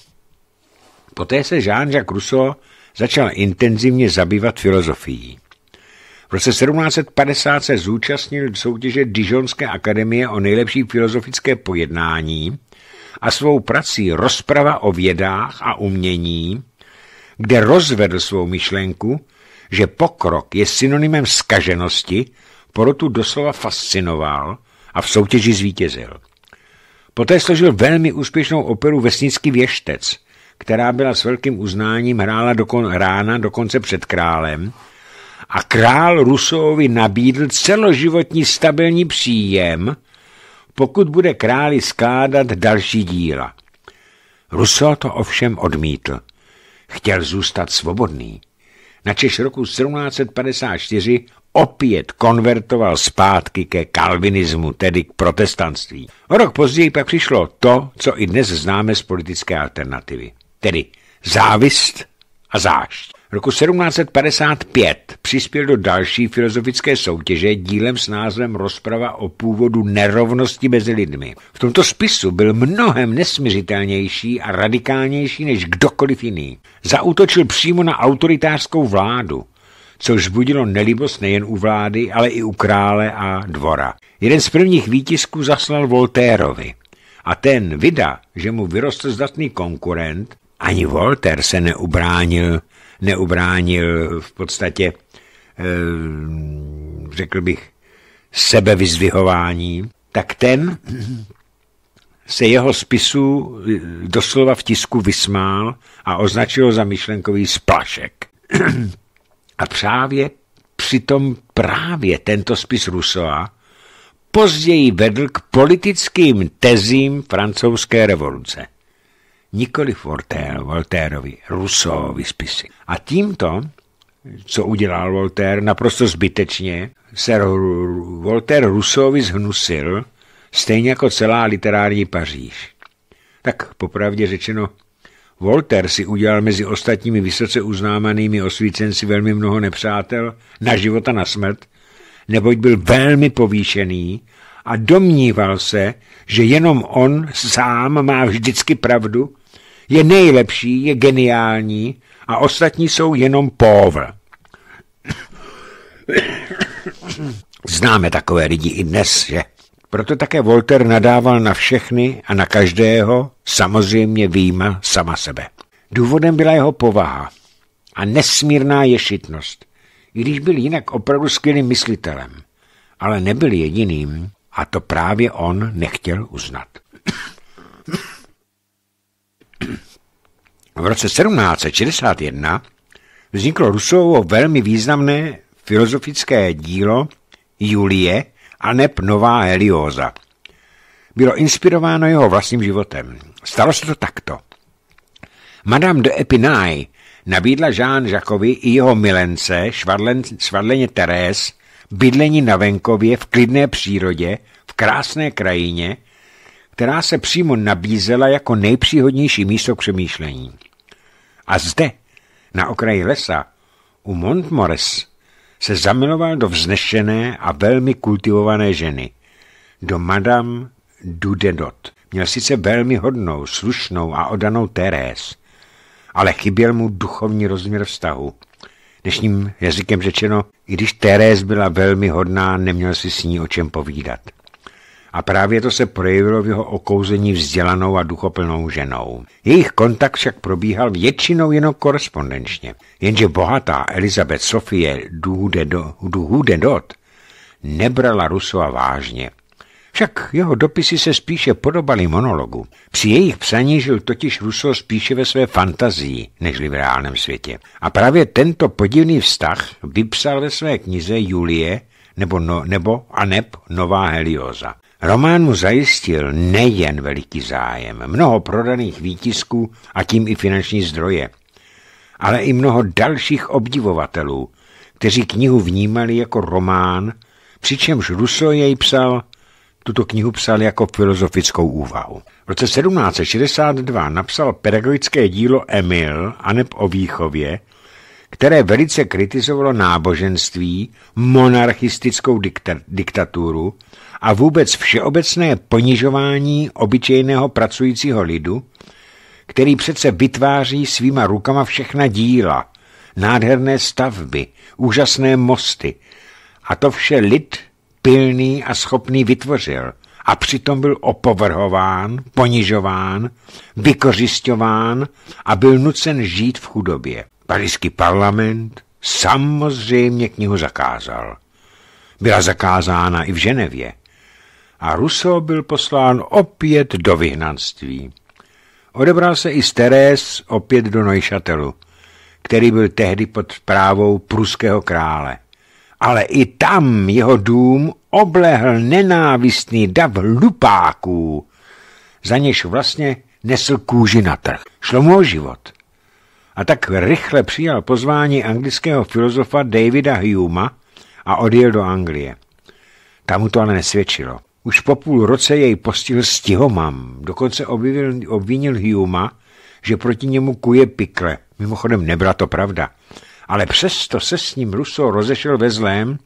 Poté se Jean-Jacques Rousseau začal intenzivně zabývat filozofií. V roce 1750 se zúčastnil soutěže Dijonské akademie o nejlepší filozofické pojednání a svou prací Rozprava o vědách a umění, kde rozvedl svou myšlenku, že pokrok je synonymem skaženosti, porotu doslova fascinoval a v soutěži zvítězil. Poté složil velmi úspěšnou operu Vesnický věštec, která byla s velkým uznáním hrála dokon, rána dokonce před králem a král Rusovi nabídl celoživotní stabilní příjem, pokud bude králi skládat další díla. Ruso to ovšem odmítl. Chtěl zůstat svobodný načež roku 1754 opět konvertoval zpátky ke kalvinismu, tedy k protestantství. O rok později pak přišlo to, co i dnes známe z politické alternativy, tedy závist a zášť. Roku 1755 přispěl do další filozofické soutěže dílem s názvem Rozprava o původu nerovnosti mezi lidmi. V tomto spisu byl mnohem nesměřitelnější a radikálnější než kdokoliv jiný. Zautočil přímo na autoritářskou vládu, což budilo nelibost nejen u vlády, ale i u krále a dvora. Jeden z prvních výtisků zaslal Voltérovi a ten vydá, že mu vyrostl zdatný konkurent, ani Volter se neubránil neubránil v podstatě, eh, řekl bych, sebevyzvyhování, tak ten se jeho spisu eh, doslova v tisku vysmál a označil za myšlenkový splašek. A právě přitom právě tento spis Rusova později vedl k politickým tezím francouzské revoluce nikoli Voltaire, Voltaireovi, Rousseauovi spisy. A tímto, co udělal Voltaire, naprosto zbytečně, se Voltaire Rousseauovi zhnusil, stejně jako celá literární Paříž. Tak popravdě řečeno, Voltaire si udělal mezi ostatními vysoce uznámanými osvícenci velmi mnoho nepřátel na život a na smrt, neboť byl velmi povýšený a domníval se, že jenom on sám má vždycky pravdu je nejlepší, je geniální a ostatní jsou jenom povr. Známe takové lidi i dnes, že? Proto také Volter nadával na všechny a na každého, samozřejmě výjima sama sebe. Důvodem byla jeho povaha a nesmírná ješitnost, i když byl jinak opravdu skvělým myslitelem, ale nebyl jediným a to právě on nechtěl uznat. V roce 1761 vzniklo Rusovo velmi významné filozofické dílo Julie a neb Nová Helioza. Bylo inspirováno jeho vlastním životem. Stalo se to takto. Madame de Epinay nabídla Jean Žakovi i jeho milence, švadlen, švadleně Terés, bydlení na venkově v klidné přírodě, v krásné krajině, která se přímo nabízela jako nejpříhodnější místo k přemýšlení. A zde, na okraji lesa, u Montmores, se zamiloval do vznešené a velmi kultivované ženy, do Madame Dudedot. Měl sice velmi hodnou, slušnou a odanou Terés, ale chyběl mu duchovní rozměr vztahu. Dnešním jazykem řečeno, i když Terés byla velmi hodná, neměl si s ní o čem povídat a právě to se projevilo v jeho okouzení vzdělanou a duchoplnou ženou. Jejich kontakt však probíhal většinou jenom korespondenčně. Jenže bohatá Elizabeth Sofie Duhudedot nebrala Rusova vážně. Však jeho dopisy se spíše podobaly monologu. Při jejich psaní žil totiž Ruso spíše ve své fantazii, nežli v reálném světě. A právě tento podivný vztah vypsal ve své knize Julie nebo, no, nebo Aneb Nová Helioza. Román mu zajistil nejen veliký zájem, mnoho prodaných výtisků a tím i finanční zdroje, ale i mnoho dalších obdivovatelů, kteří knihu vnímali jako román, přičemž Ruso jej psal, tuto knihu psal jako filozofickou úvahu. V roce 1762 napsal pedagogické dílo Emil a neb o výchově, které velice kritizovalo náboženství, monarchistickou diktaturu a vůbec všeobecné ponižování obyčejného pracujícího lidu, který přece vytváří svýma rukama všechna díla, nádherné stavby, úžasné mosty. A to vše lid pilný a schopný vytvořil a přitom byl opovrhován, ponižován, vykořišťován a byl nucen žít v chudobě. Parížský parlament samozřejmě knihu zakázal. Byla zakázána i v Ženevě a Rousseau byl poslán opět do vyhnanství. Odebral se i z Teres opět do Neuchatelu, který byl tehdy pod právou pruského krále. Ale i tam jeho dům oblehl nenávistný dav lupáků, za něž vlastně nesl kůži na trh. Šlo mu o život. A tak rychle přijal pozvání anglického filozofa Davida Huma a odjel do Anglie. Tam mu to ale nesvědčilo. Už po půl roce jej postihl stihomam. Dokonce obvinil, obvinil Huma, že proti němu kuje pikle. Mimochodem nebyla to pravda. Ale přesto se s ním Russo rozešel ve zlém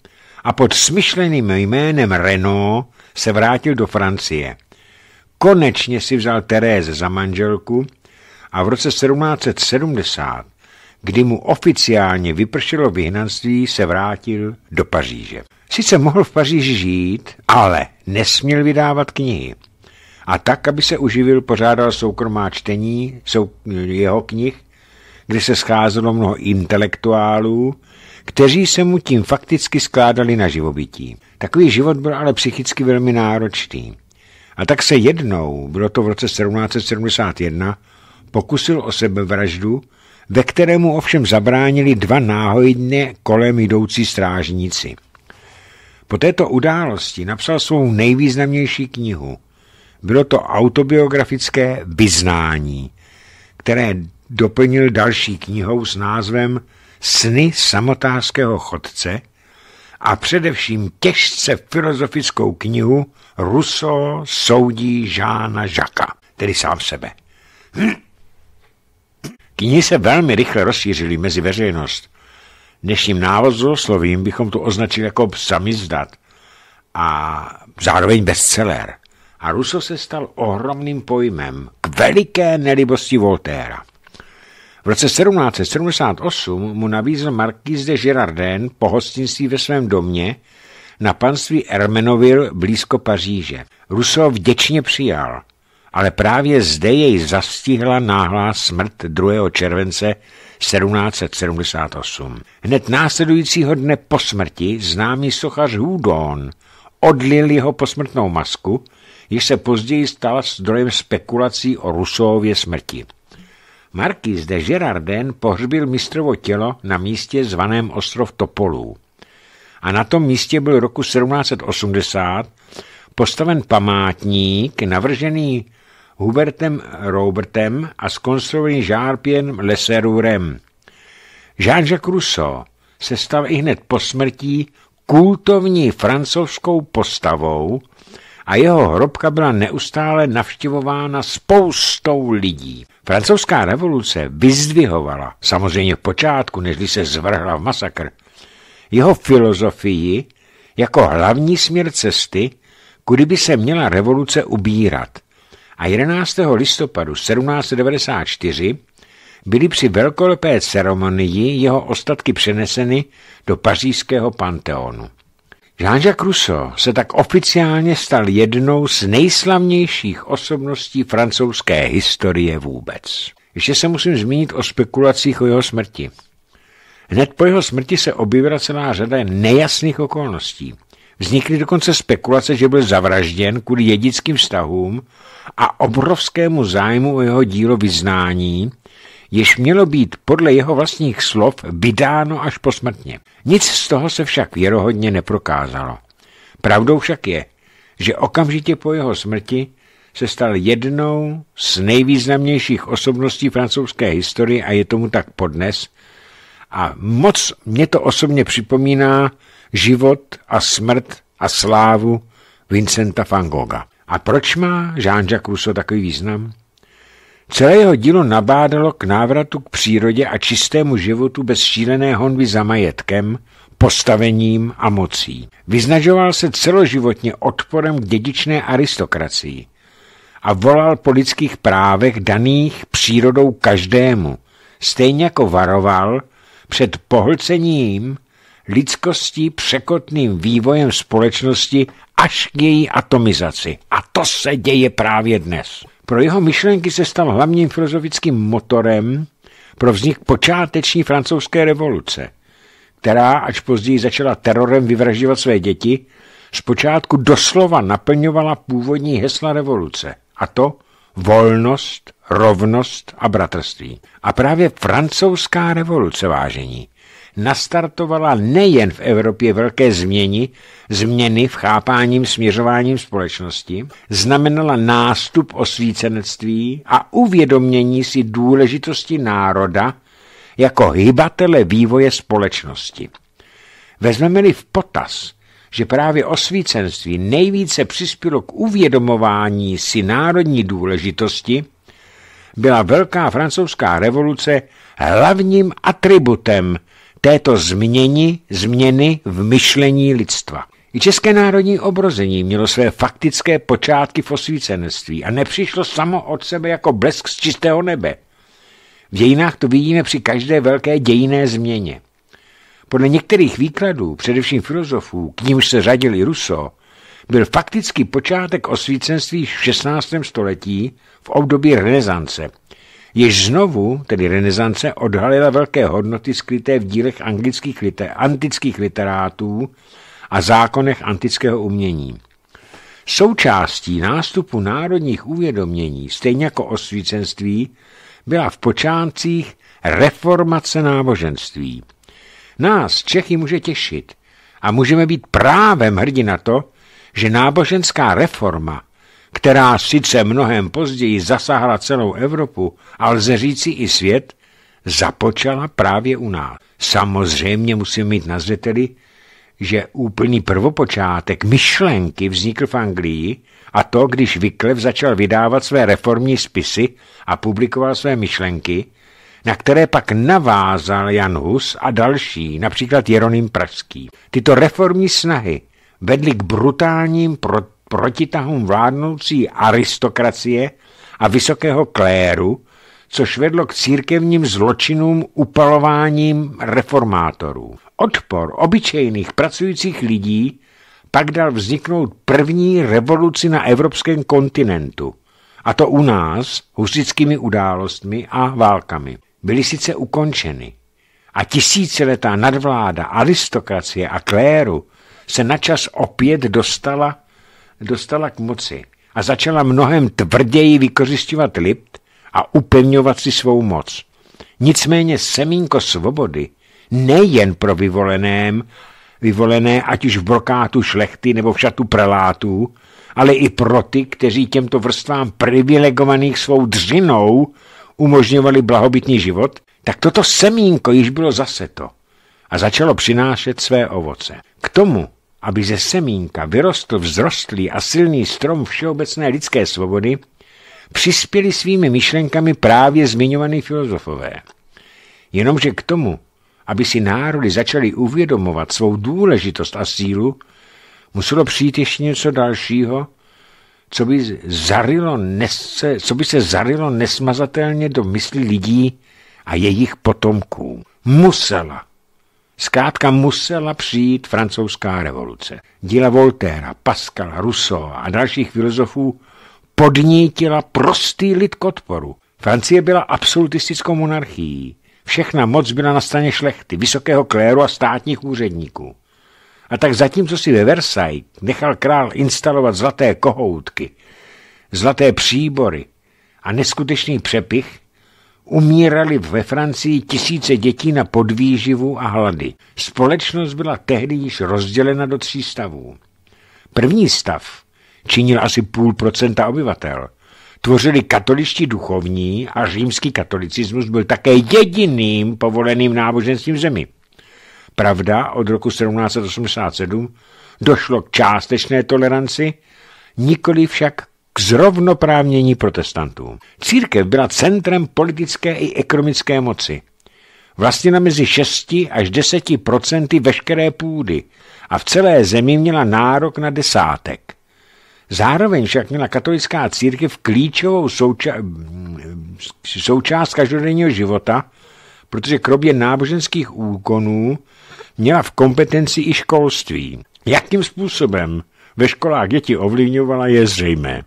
a pod smyšleným jménem Renault se vrátil do Francie. Konečně si vzal Teréze za manželku a v roce 1770 kdy mu oficiálně vypršelo vyhnanství, se vrátil do Paříže. Sice mohl v Paříži žít, ale nesměl vydávat knihy. A tak, aby se uživil, pořádal soukromá čtení sou, jeho knih, kde se scházelo mnoho intelektuálů, kteří se mu tím fakticky skládali na živobytí. Takový život byl ale psychicky velmi náročný. A tak se jednou, bylo to v roce 1771, pokusil o sebevraždu ve kterému ovšem zabránili dva náhodně kolem jdoucí strážníci. Po této události napsal svou nejvýznamnější knihu. Bylo to autobiografické vyznání, které doplnil další knihou s názvem Sny samotářského chodce a především těžce filozofickou knihu Russo soudí Žána Žaka, tedy sám sebe. Hm. Knihy se velmi rychle rozšířily mezi veřejnost. Dnešním slovím bychom to označili jako samizdat a zároveň bestseller. A Ruso se stal ohromným pojmem k veliké nelibosti Voltéra. V roce 1778 mu nabízl markýz de Girardin pohostinství ve svém domě na panství Ermenovil blízko Paříže. Ruso vděčně přijal – ale právě zde jej zastihla náhlá smrt 2. července 1778. Hned následujícího dne po smrti známý sochař Hudon odlil jeho posmrtnou masku, již se později stala zdrojem spekulací o Rusově smrti. Markýz de Girardin pohřbil mistrovo tělo na místě zvaném ostrov Topolů. A na tom místě byl roku 1780 postaven památník navržený Hubertem Robertem a skonstruovaný žárpěn Leserurem. Jean-Jacques Rousseau se stal i hned po smrtí kultovní francouzskou postavou a jeho hrobka byla neustále navštěvována spoustou lidí. Francouzská revoluce vyzdvihovala, samozřejmě v počátku, než se zvrhla v masakr, jeho filozofii jako hlavní směr cesty, kudy by se měla revoluce ubírat – a 11. listopadu 1794 byly při velkolepé ceremonii jeho ostatky přeneseny do pařížského panteonu. Jean-Jacques Rousseau se tak oficiálně stal jednou z nejslavnějších osobností francouzské historie vůbec. Ještě se musím zmínit o spekulacích o jeho smrti. Hned po jeho smrti se objevila celá řada nejasných okolností – Vznikly dokonce spekulace, že byl zavražděn kvůli jedickým vztahům a obrovskému zájmu o jeho dílo vyznání, jež mělo být podle jeho vlastních slov vydáno až posmrtně. Nic z toho se však věrohodně neprokázalo. Pravdou však je, že okamžitě po jeho smrti se stal jednou z nejvýznamnějších osobností francouzské historie a je tomu tak podnes. A moc mě to osobně připomíná život a smrt a slávu Vincenta van Gogha. A proč má Jean-Jacques Rousseau takový význam? Celé jeho dílo nabádalo k návratu k přírodě a čistému životu bez šílené honby za majetkem, postavením a mocí. Vyznažoval se celoživotně odporem k dědičné aristokracii a volal po lidských právech daných přírodou každému, stejně jako varoval před pohlcením lidskostí překotným vývojem společnosti až k její atomizaci. A to se děje právě dnes. Pro jeho myšlenky se stal hlavním filozofickým motorem pro vznik počáteční francouzské revoluce, která až později začala terorem vyvražďovat své děti, zpočátku doslova naplňovala původní hesla revoluce, a to volnost, rovnost a bratrství. A právě francouzská revoluce, vážení, nastartovala nejen v Evropě velké změny, změny v chápáním směřováním společnosti, znamenala nástup osvícenectví a uvědomění si důležitosti národa jako hybatele vývoje společnosti. Vezmeme-li v potaz, že právě osvícenství nejvíce přispělo k uvědomování si národní důležitosti, byla Velká francouzská revoluce hlavním atributem této změny, změny v myšlení lidstva. I České národní obrození mělo své faktické počátky v osvícenství a nepřišlo samo od sebe jako blesk z čistého nebe. V dějinách to vidíme při každé velké dějinné změně. Podle některých výkladů, především filozofů, k nímž se řadili Ruso, byl faktický počátek osvícenství v 16. století v období renesance – Již znovu, tedy renesance, odhalila velké hodnoty skryté v dílech anglických liter, antických literátů a zákonech antického umění. Součástí nástupu národních uvědomění, stejně jako osvícenství, byla v počátcích reformace náboženství. Nás, Čechy, může těšit a můžeme být právem hrdi na to, že náboženská reforma která sice mnohem později zasáhla celou Evropu, ale lze říci i svět, započala právě u nás. Samozřejmě musím mít na zřeteli, že úplný prvopočátek myšlenky vznikl v Anglii a to, když Vyklev začal vydávat své reformní spisy a publikoval své myšlenky, na které pak navázal Jan Hus a další, například Jeroným Pražský. Tyto reformní snahy vedly k brutálním protestům protitahům vládnoucí aristokracie a vysokého kléru, což vedlo k církevním zločinům upalováním reformátorů. Odpor obyčejných pracujících lidí pak dal vzniknout první revoluci na evropském kontinentu, a to u nás husickými událostmi a válkami. Byly sice ukončeny a tisíciletá nadvláda aristokracie a kléru se načas opět dostala dostala k moci a začala mnohem tvrději vykořišťovat lid a upevňovat si svou moc. Nicméně semínko svobody nejen pro vyvoleném, vyvolené ať už v brokátu šlechty nebo v šatu prelátů, ale i pro ty, kteří těmto vrstvám privilegovaných svou dřinou umožňovali blahobytný život, tak toto semínko již bylo zase to a začalo přinášet své ovoce. K tomu aby ze semínka vyrostl vzrostlý a silný strom všeobecné lidské svobody, přispěli svými myšlenkami právě zmiňovaní filozofové. Jenomže k tomu, aby si národy začaly uvědomovat svou důležitost a sílu, muselo přijít ještě něco dalšího, co by, zarilo nesce, co by se zarilo nesmazatelně do mysli lidí a jejich potomků. Musela Zkrátka musela přijít francouzská revoluce. Díla Voltéra, Pascala, Rousseau a dalších filozofů podnítila prostý lid k odporu. Francie byla absolutistickou monarchií. Všechna moc byla na straně šlechty, vysokého kléru a státních úředníků. A tak zatímco si ve Versailles nechal král instalovat zlaté kohoutky, zlaté příbory a neskutečný přepich, Umírali ve Francii tisíce dětí na podvýživu a hlady. Společnost byla tehdy již rozdělena do tří stavů. První stav činil asi půl procenta obyvatel. Tvořili katoličtí duchovní a římský katolicismus byl také jediným povoleným náboženstvím zemi. Pravda, od roku 1787 došlo k částečné toleranci, nikoli však k zrovnoprávnění protestantů. Církev byla centrem politické i ekonomické moci. Vlastně na mezi 6 až 10 procenty veškeré půdy a v celé zemi měla nárok na desátek. Zároveň však měla katolická církev klíčovou souča- součást každodenního života, protože kromě náboženských úkonů měla v kompetenci i školství. Jakým způsobem ve školách děti ovlivňovala je zřejmé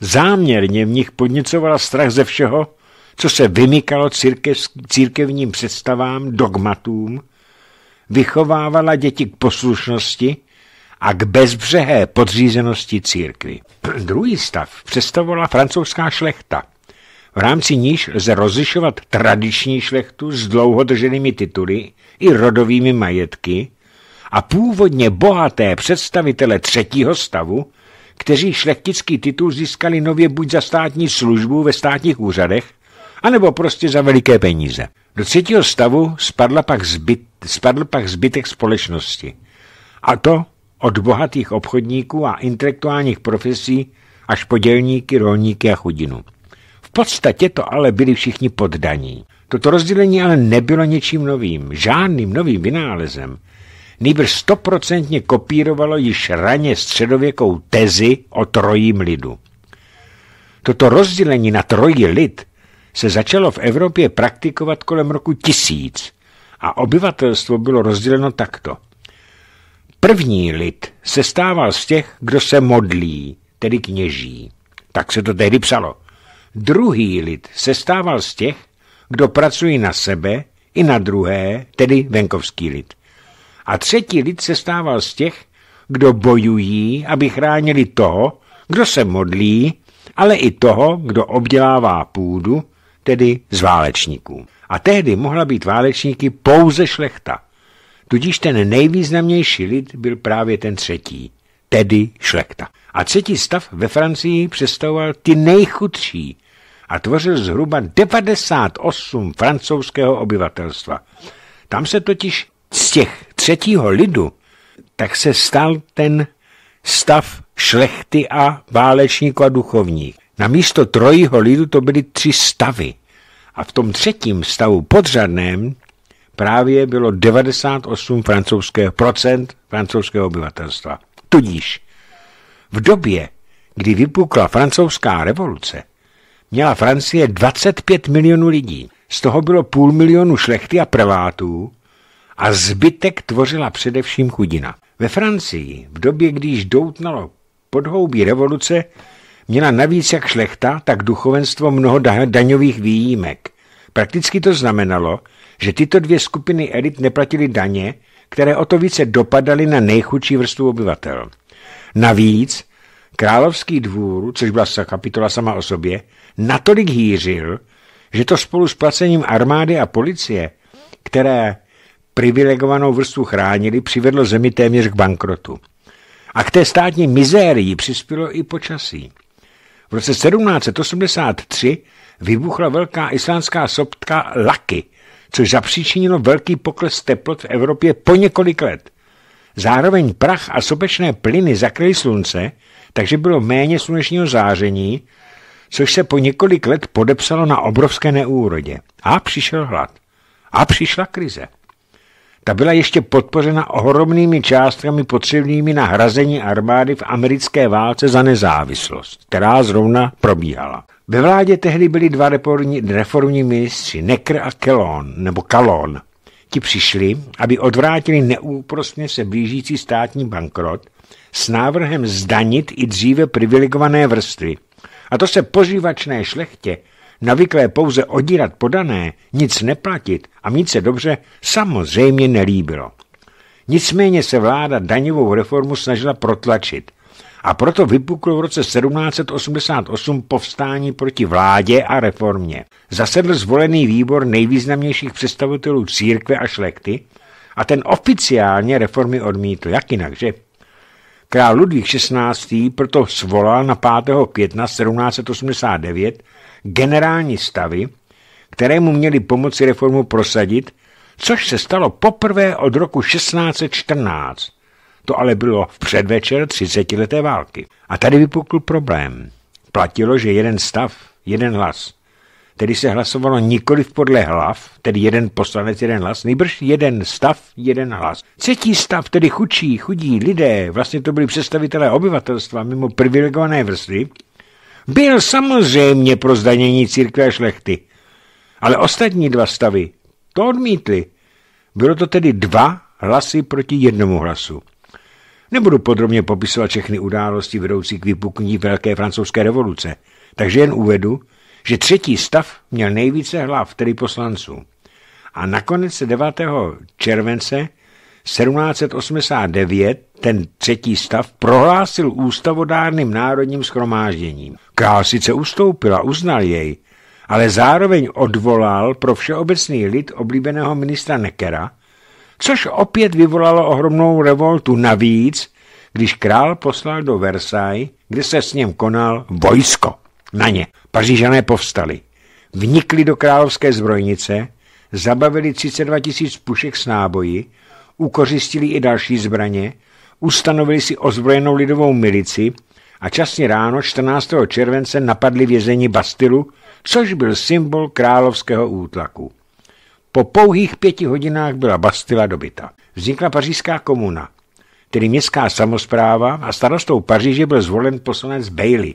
záměrně v nich podnicovala strach ze všeho, co se vymykalo církev, církevním představám, dogmatům, vychovávala děti k poslušnosti a k bezbřehé podřízenosti církvy. Druhý stav představovala francouzská šlechta, v rámci níž lze rozlišovat tradiční šlechtu s dlouhodrženými tituly i rodovými majetky a původně bohaté představitele třetího stavu, kteří šlechtický titul získali nově buď za státní službu ve státních úřadech, anebo prostě za veliké peníze. Do třetího stavu spadla pak zbyt, spadl pak zbytek společnosti. A to od bohatých obchodníků a intelektuálních profesí až po dělníky, rolníky a chudinu. V podstatě to ale byli všichni poddaní. Toto rozdělení ale nebylo něčím novým, žádným novým vynálezem nejbrž stoprocentně kopírovalo již raně středověkou tezi o trojím lidu. Toto rozdělení na trojí lid se začalo v Evropě praktikovat kolem roku tisíc a obyvatelstvo bylo rozděleno takto. První lid se stával z těch, kdo se modlí, tedy kněží. Tak se to tehdy psalo. Druhý lid se stával z těch, kdo pracují na sebe i na druhé, tedy venkovský lid a třetí lid se stával z těch, kdo bojují, aby chránili toho, kdo se modlí, ale i toho, kdo obdělává půdu, tedy z válečníků. A tehdy mohla být válečníky pouze šlechta. Tudíž ten nejvýznamnější lid byl právě ten třetí, tedy šlechta. A třetí stav ve Francii představoval ty nejchudší a tvořil zhruba 98 francouzského obyvatelstva. Tam se totiž z těch třetího lidu, tak se stal ten stav šlechty a válečníků a duchovních. Na místo trojího lidu to byly tři stavy. A v tom třetím stavu podřadném právě bylo 98 francouzského, procent francouzského obyvatelstva. Tudíž v době, kdy vypukla francouzská revoluce, měla Francie 25 milionů lidí. Z toho bylo půl milionu šlechty a prvátů a zbytek tvořila především chudina. Ve Francii, v době, když doutnalo podhoubí revoluce, měla navíc jak šlechta, tak duchovenstvo mnoho da daňových výjimek. Prakticky to znamenalo, že tyto dvě skupiny elit neplatily daně, které o to více dopadaly na nejchudší vrstvu obyvatel. Navíc královský dvůr, což byla kapitola sama o sobě, natolik hýřil, že to spolu s placením armády a policie, které privilegovanou vrstvu chránili, přivedlo zemi téměř k bankrotu. A k té státní mizérii přispělo i počasí. V roce 1783 vybuchla velká islánská sobtka Laky, což zapříčinilo velký pokles teplot v Evropě po několik let. Zároveň prach a sopečné plyny zakryly slunce, takže bylo méně slunečního záření, což se po několik let podepsalo na obrovské neúrodě. A přišel hlad. A přišla krize. Ta byla ještě podpořena ohromnými částkami potřebnými na hrazení armády v americké válce za nezávislost, která zrovna probíhala. Ve vládě tehdy byli dva reformní, reformní ministři, Necker a Kelon, nebo Kalon. Ti přišli, aby odvrátili neúprostně se blížící státní bankrot s návrhem zdanit i dříve privilegované vrstvy. A to se požívačné šlechtě navyklé pouze odírat podané, nic neplatit a mít se dobře, samozřejmě nelíbilo. Nicméně se vláda daňovou reformu snažila protlačit a proto vypuklo v roce 1788 povstání proti vládě a reformě. Zasedl zvolený výbor nejvýznamnějších představitelů církve a šlechty a ten oficiálně reformy odmítl, jak jinak, že? Král Ludvík XVI. proto svolal na 5. května 1789 generální stavy, které mu měly pomoci reformu prosadit, což se stalo poprvé od roku 1614. To ale bylo v předvečer 30-leté války. A tady vypukl problém. Platilo, že jeden stav, jeden hlas. Tedy se hlasovalo nikoli podle hlav, tedy jeden poslanec, jeden hlas, nejbrž jeden stav, jeden hlas. Třetí stav, tedy chudší, chudí lidé, vlastně to byli představitelé obyvatelstva mimo privilegované vrstvy, byl samozřejmě pro zdanění církve a šlechty. Ale ostatní dva stavy to odmítli. Bylo to tedy dva hlasy proti jednomu hlasu. Nebudu podrobně popisovat všechny události vedoucí k vypuknutí Velké francouzské revoluce, takže jen uvedu, že třetí stav měl nejvíce hlav, tedy poslanců. A nakonec 9. července 1789 ten třetí stav prohlásil ústavodárným národním schromážděním. Král sice ustoupil a uznal jej, ale zároveň odvolal pro všeobecný lid oblíbeného ministra Nekera, což opět vyvolalo ohromnou revoltu. Navíc, když král poslal do Versailles, kde se s ním konal vojsko. Na ně pařížané povstali. Vnikli do královské zbrojnice, zabavili 32 tisíc pušek s náboji ukořistili i další zbraně, ustanovili si ozbrojenou lidovou milici a časně ráno 14. července napadli vězení Bastilu, což byl symbol královského útlaku. Po pouhých pěti hodinách byla Bastila dobita. Vznikla pařížská komuna, tedy městská samozpráva a starostou Paříže byl zvolen poslanec Bailey,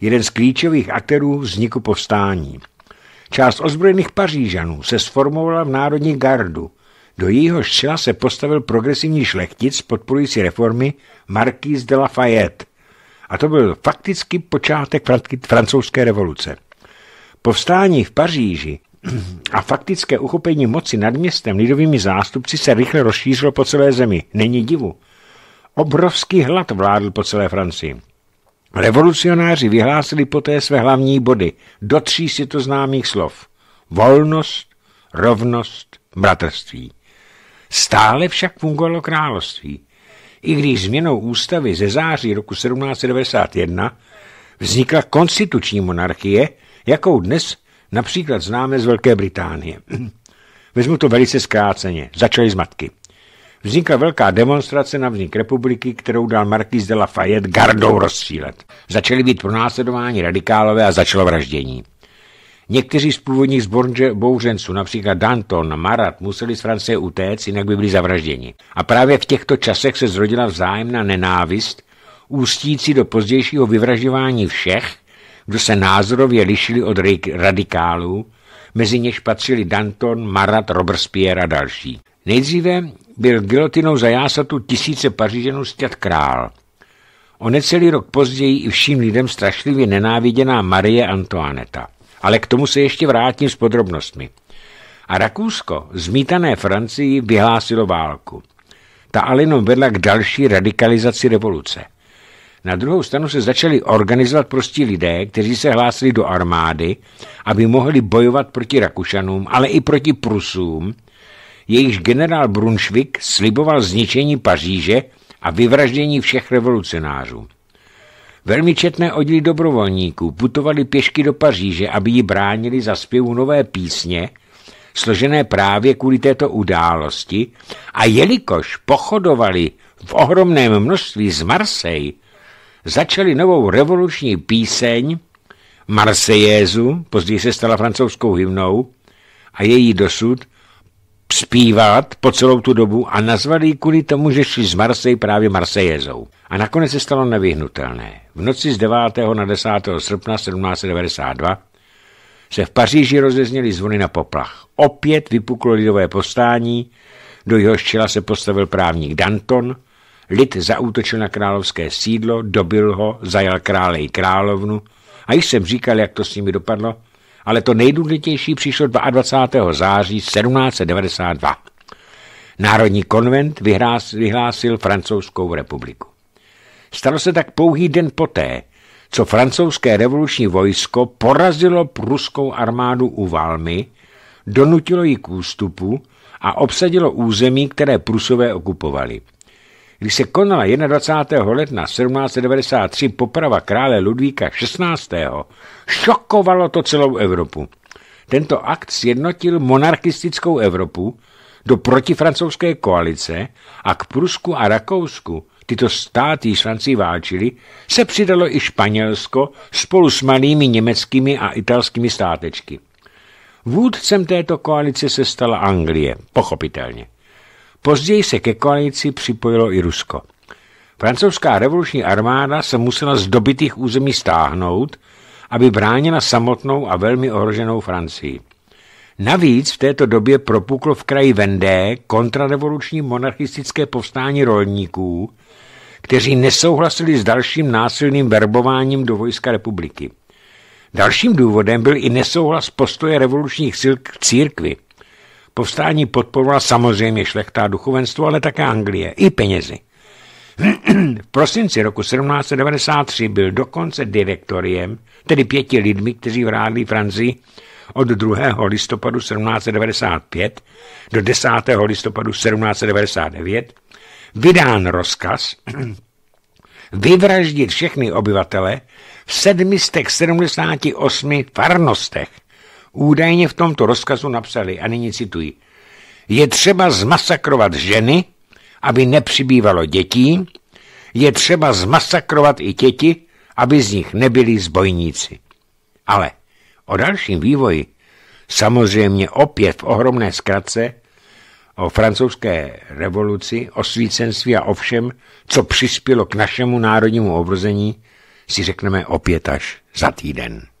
jeden z klíčových aktérů vzniku povstání. Část ozbrojených Pařížanů se sformovala v Národní gardu – do jejíhož čela se postavil progresivní šlechtic podporující reformy Marquis de Lafayette. A to byl fakticky počátek francouzské revoluce. Povstání v Paříži a faktické uchopení moci nad městem lidovými zástupci se rychle rozšířilo po celé zemi. Není divu. Obrovský hlad vládl po celé Francii. Revolucionáři vyhlásili poté své hlavní body do tří si to známých slov. Volnost, rovnost, bratrství. Stále však fungovalo království. I když změnou ústavy ze září roku 1791 vznikla konstituční monarchie, jakou dnes například známe z Velké Británie. Vezmu to velice zkráceně. z matky. Vznikla velká demonstrace na vznik republiky, kterou dal Marquis de Lafayette gardou rozstřílet. Začaly být pronásledování radikálové a začalo vraždění. Někteří z původních zbornže bouřenců, například Danton, Marat, museli z Francie utéct, jinak by byli zavražděni. A právě v těchto časech se zrodila vzájemná nenávist, ústící do pozdějšího vyvražďování všech, kdo se názorově lišili od radikálů, mezi něž patřili Danton, Marat, Robespierre a další. Nejdříve byl gilotinou za jásatu tisíce pařížanů stěd král. O necelý rok později i vším lidem strašlivě nenáviděná Marie Antoaneta ale k tomu se ještě vrátím s podrobnostmi. A Rakousko, zmítané Francii, vyhlásilo válku. Ta ale jenom vedla k další radikalizaci revoluce. Na druhou stranu se začali organizovat prostí lidé, kteří se hlásili do armády, aby mohli bojovat proti Rakušanům, ale i proti Prusům, jejichž generál Brunšvik sliboval zničení Paříže a vyvraždění všech revolucionářů. Velmi četné oddíly dobrovolníků putovali pěšky do Paříže, aby ji bránili za zpěvu nové písně, složené právě kvůli této události, a jelikož pochodovali v ohromném množství z Marsej, začali novou revoluční píseň Marsejézu, později se stala francouzskou hymnou, a její dosud zpívat po celou tu dobu a nazvali ji kvůli tomu, že šli z Marsej právě Marsejezou. A nakonec se stalo nevyhnutelné. V noci z 9. na 10. srpna 1792 se v Paříži rozezněly zvony na poplach. Opět vypuklo lidové povstání, do jeho čela se postavil právník Danton, lid zaútočil na královské sídlo, dobil ho, zajal krále i královnu a již jsem říkal, jak to s nimi dopadlo – ale to nejdůležitější přišlo 22. září 1792. Národní konvent vyhlásil, Francouzskou republiku. Stalo se tak pouhý den poté, co francouzské revoluční vojsko porazilo pruskou armádu u Valmy, donutilo ji k ústupu a obsadilo území, které Prusové okupovali. Když se konala 21. ledna 1793 poprava krále Ludvíka XVI., šokovalo to celou Evropu. Tento akt sjednotil monarchistickou Evropu do protifrancouzské koalice a k Prusku a Rakousku tyto státy s Francií válčili, se přidalo i Španělsko spolu s malými německými a italskými státečky. Vůdcem této koalice se stala Anglie, pochopitelně. Později se ke koalici připojilo i Rusko. Francouzská revoluční armáda se musela z dobitých území stáhnout, aby bránila samotnou a velmi ohroženou Francii. Navíc v této době propuklo v kraji Vendé kontrarevoluční monarchistické povstání rolníků, kteří nesouhlasili s dalším násilným verbováním do vojska republiky. Dalším důvodem byl i nesouhlas postoje revolučních sil k církvi – Povstání podporovala samozřejmě šlechtá duchovenstvo, ale také Anglie i penězi. V prosinci roku 1793 byl dokonce direktoriem, tedy pěti lidmi, kteří vrádli Francii od 2. listopadu 1795 do 10. listopadu 1799 vydán rozkaz vyvraždit všechny obyvatele v 778 farnostech Údajně v tomto rozkazu napsali, a nyní cituji, je třeba zmasakrovat ženy, aby nepřibývalo dětí, je třeba zmasakrovat i děti, aby z nich nebyli zbojníci. Ale o dalším vývoji, samozřejmě opět v ohromné zkratce, o francouzské revoluci, o svícenství a o všem, co přispělo k našemu národnímu obrození, si řekneme opět až za týden.